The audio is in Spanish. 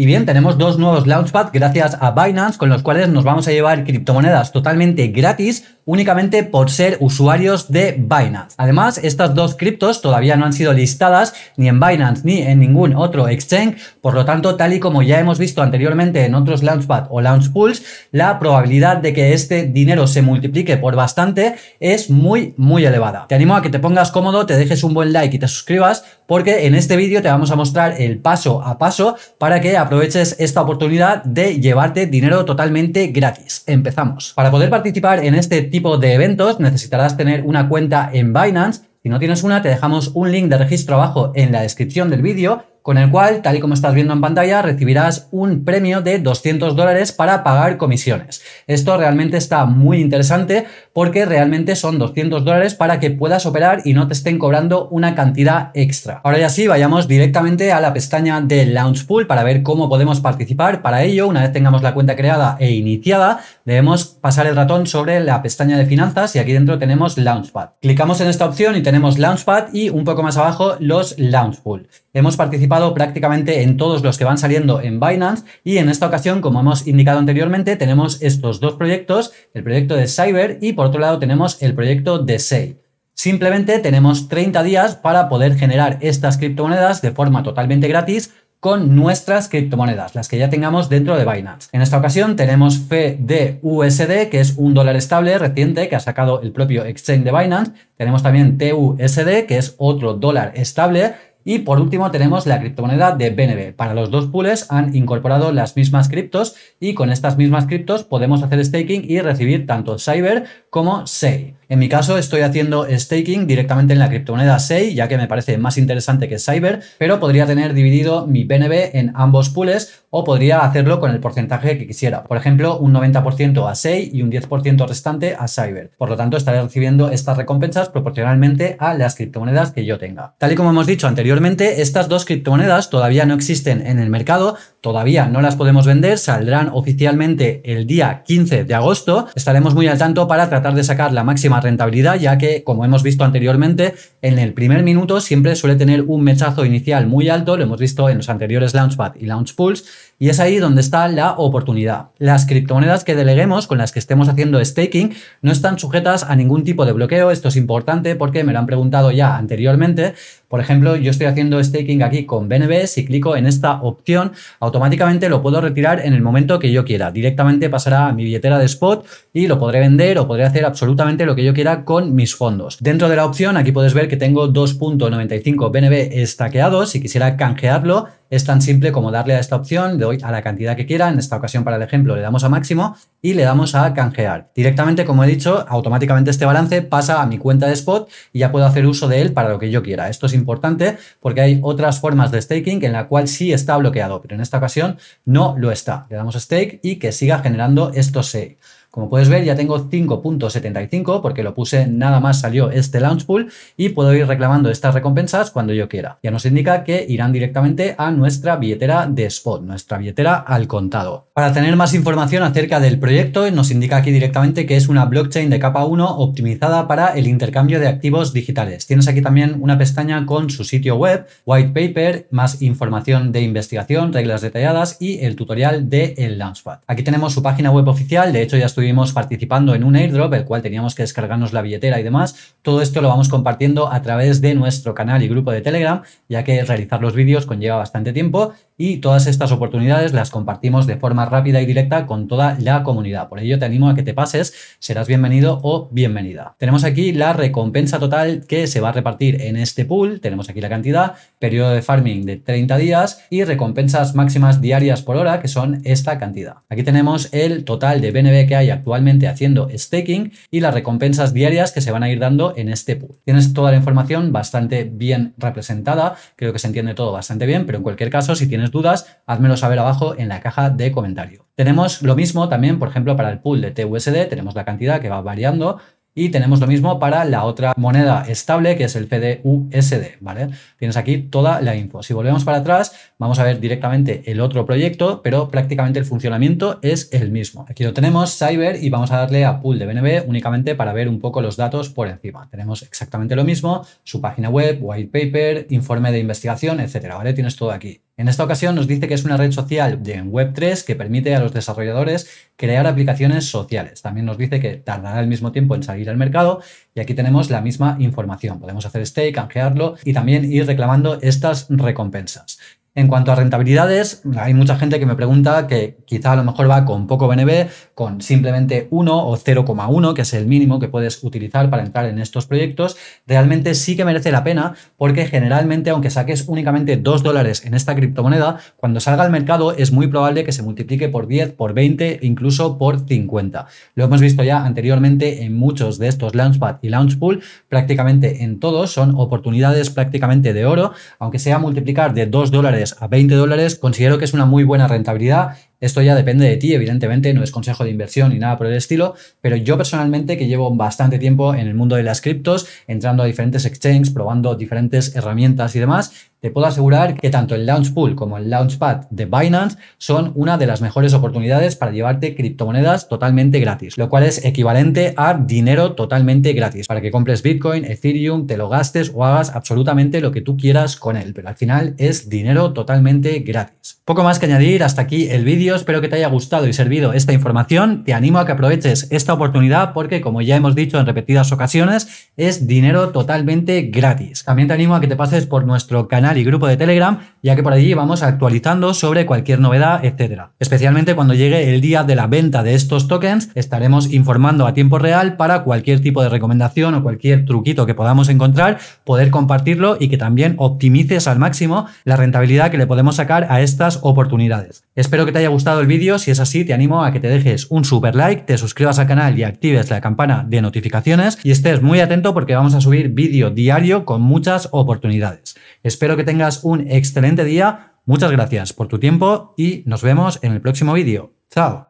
Y bien, tenemos dos nuevos Launchpad gracias a Binance, con los cuales nos vamos a llevar criptomonedas totalmente gratis únicamente por ser usuarios de Binance. Además, estas dos criptos todavía no han sido listadas ni en Binance ni en ningún otro exchange, por lo tanto, tal y como ya hemos visto anteriormente en otros Launchpad o launchpools, la probabilidad de que este dinero se multiplique por bastante es muy, muy elevada. Te animo a que te pongas cómodo, te dejes un buen like y te suscribas, porque en este vídeo te vamos a mostrar el paso a paso para que aproveches esta oportunidad de llevarte dinero totalmente gratis. Empezamos. Para poder participar en este tipo de eventos necesitarás tener una cuenta en Binance. Si no tienes una, te dejamos un link de registro abajo en la descripción del vídeo con el cual, tal y como estás viendo en pantalla, recibirás un premio de 200 dólares para pagar comisiones. Esto realmente está muy interesante porque realmente son 200 dólares para que puedas operar y no te estén cobrando una cantidad extra. Ahora ya sí, vayamos directamente a la pestaña de launchpool para ver cómo podemos participar. Para ello, una vez tengamos la cuenta creada e iniciada, debemos pasar el ratón sobre la pestaña de finanzas y aquí dentro tenemos Launchpad. Clicamos en esta opción y tenemos Launchpad y un poco más abajo los launchpool Hemos participado prácticamente en todos los que van saliendo en Binance y en esta ocasión, como hemos indicado anteriormente, tenemos estos dos proyectos, el proyecto de Cyber y por otro lado tenemos el proyecto de SEI. Simplemente tenemos 30 días para poder generar estas criptomonedas de forma totalmente gratis con nuestras criptomonedas, las que ya tengamos dentro de Binance. En esta ocasión tenemos FDUSD, que es un dólar estable reciente que ha sacado el propio exchange de Binance. Tenemos también TUSD, que es otro dólar estable y por último tenemos la criptomoneda de BNB. Para los dos pools han incorporado las mismas criptos y con estas mismas criptos podemos hacer staking y recibir tanto Cyber como SEI. En mi caso estoy haciendo staking directamente en la criptomoneda SEI, ya que me parece más interesante que Cyber, pero podría tener dividido mi BNB en ambos pools o podría hacerlo con el porcentaje que quisiera. Por ejemplo, un 90% a SEI y un 10% restante a Cyber. Por lo tanto, estaré recibiendo estas recompensas proporcionalmente a las criptomonedas que yo tenga. Tal y como hemos dicho anteriormente, estas dos criptomonedas todavía no existen en el mercado, todavía no las podemos vender, saldrán oficialmente el día 15 de agosto. Estaremos muy al tanto para tratar de sacar la máxima rentabilidad, ya que, como hemos visto anteriormente, en el primer minuto siempre suele tener un mechazo inicial muy alto, lo hemos visto en los anteriores Launchpad y Launch pools, y es ahí donde está la oportunidad. Las criptomonedas que deleguemos, con las que estemos haciendo staking, no están sujetas a ningún tipo de bloqueo, esto es importante porque me lo han preguntado ya anteriormente, por ejemplo, yo estoy haciendo staking aquí con BNB, si clico en esta opción, automáticamente lo puedo retirar en el momento que yo quiera. Directamente pasará a mi billetera de spot y lo podré vender o podré hacer absolutamente lo que yo quiera con mis fondos. Dentro de la opción, aquí puedes ver que tengo 2.95 BNB estaqueados. Si quisiera canjearlo, es tan simple como darle a esta opción, le doy a la cantidad que quiera, en esta ocasión para el ejemplo le damos a máximo y le damos a canjear. Directamente, como he dicho, automáticamente este balance pasa a mi cuenta de spot y ya puedo hacer uso de él para lo que yo quiera. Esto es importante porque hay otras formas de staking en la cual sí está bloqueado, pero en esta ocasión no lo está. Le damos stake y que siga generando estos 6. E. Como puedes ver, ya tengo 5.75 porque lo puse nada más salió este launch pool y puedo ir reclamando estas recompensas cuando yo quiera. Ya nos indica que irán directamente a nuestra billetera de spot, nuestra billetera al contado. Para tener más información acerca del proyecto, nos indica aquí directamente que es una blockchain de capa 1 optimizada para el intercambio de activos digitales. Tienes aquí también una pestaña con su sitio web, white paper, más información de investigación, reglas detalladas y el tutorial de el Launchpad. Aquí tenemos su página web oficial, de hecho ya estoy estuvimos participando en un airdrop, el cual teníamos que descargarnos la billetera y demás. Todo esto lo vamos compartiendo a través de nuestro canal y grupo de Telegram, ya que realizar los vídeos conlleva bastante tiempo y todas estas oportunidades las compartimos de forma rápida y directa con toda la comunidad. Por ello te animo a que te pases, serás bienvenido o bienvenida. Tenemos aquí la recompensa total que se va a repartir en este pool, tenemos aquí la cantidad, periodo de farming de 30 días y recompensas máximas diarias por hora que son esta cantidad. Aquí tenemos el total de BNB que hay actualmente haciendo staking y las recompensas diarias que se van a ir dando en este pool. Tienes toda la información bastante bien representada, creo que se entiende todo bastante bien, pero en cualquier caso si tienes dudas, házmelo saber abajo en la caja de comentario. Tenemos lo mismo también, por ejemplo, para el pool de TUSD, tenemos la cantidad que va variando y tenemos lo mismo para la otra moneda estable, que es el PDUSD, ¿vale? Tienes aquí toda la info. Si volvemos para atrás, vamos a ver directamente el otro proyecto, pero prácticamente el funcionamiento es el mismo. Aquí lo tenemos, Cyber, y vamos a darle a Pool de BNB únicamente para ver un poco los datos por encima. Tenemos exactamente lo mismo, su página web, white paper, informe de investigación, etcétera, ¿vale? Tienes todo aquí. En esta ocasión nos dice que es una red social de Web3 que permite a los desarrolladores crear aplicaciones sociales. También nos dice que tardará el mismo tiempo en salir al mercado y aquí tenemos la misma información. Podemos hacer stake, canjearlo y también ir reclamando estas recompensas. En cuanto a rentabilidades, hay mucha gente que me pregunta que quizá a lo mejor va con poco BNB, con simplemente 1 o 0,1, que es el mínimo que puedes utilizar para entrar en estos proyectos. Realmente sí que merece la pena porque generalmente, aunque saques únicamente 2 dólares en esta criptomoneda, cuando salga al mercado es muy probable que se multiplique por 10, por 20, incluso por 50. Lo hemos visto ya anteriormente en muchos de estos Launchpad y Launchpool, prácticamente en todos son oportunidades prácticamente de oro, aunque sea multiplicar de 2 dólares a 20 dólares, considero que es una muy buena rentabilidad esto ya depende de ti, evidentemente, no es consejo de inversión ni nada por el estilo, pero yo personalmente que llevo bastante tiempo en el mundo de las criptos, entrando a diferentes exchanges, probando diferentes herramientas y demás, te puedo asegurar que tanto el Launchpool como el Launchpad de Binance son una de las mejores oportunidades para llevarte criptomonedas totalmente gratis, lo cual es equivalente a dinero totalmente gratis para que compres Bitcoin, Ethereum, te lo gastes o hagas absolutamente lo que tú quieras con él, pero al final es dinero totalmente gratis. Poco más que añadir, hasta aquí el vídeo espero que te haya gustado y servido esta información. Te animo a que aproveches esta oportunidad porque, como ya hemos dicho en repetidas ocasiones, es dinero totalmente gratis. También te animo a que te pases por nuestro canal y grupo de Telegram, ya que por allí vamos actualizando sobre cualquier novedad, etcétera. Especialmente cuando llegue el día de la venta de estos tokens, estaremos informando a tiempo real para cualquier tipo de recomendación o cualquier truquito que podamos encontrar, poder compartirlo y que también optimices al máximo la rentabilidad que le podemos sacar a estas oportunidades. Espero que te haya gustado el vídeo, si es así te animo a que te dejes un super like, te suscribas al canal y actives la campana de notificaciones y estés muy atento porque vamos a subir vídeo diario con muchas oportunidades. Espero que tengas un excelente día, muchas gracias por tu tiempo y nos vemos en el próximo vídeo. ¡Chao!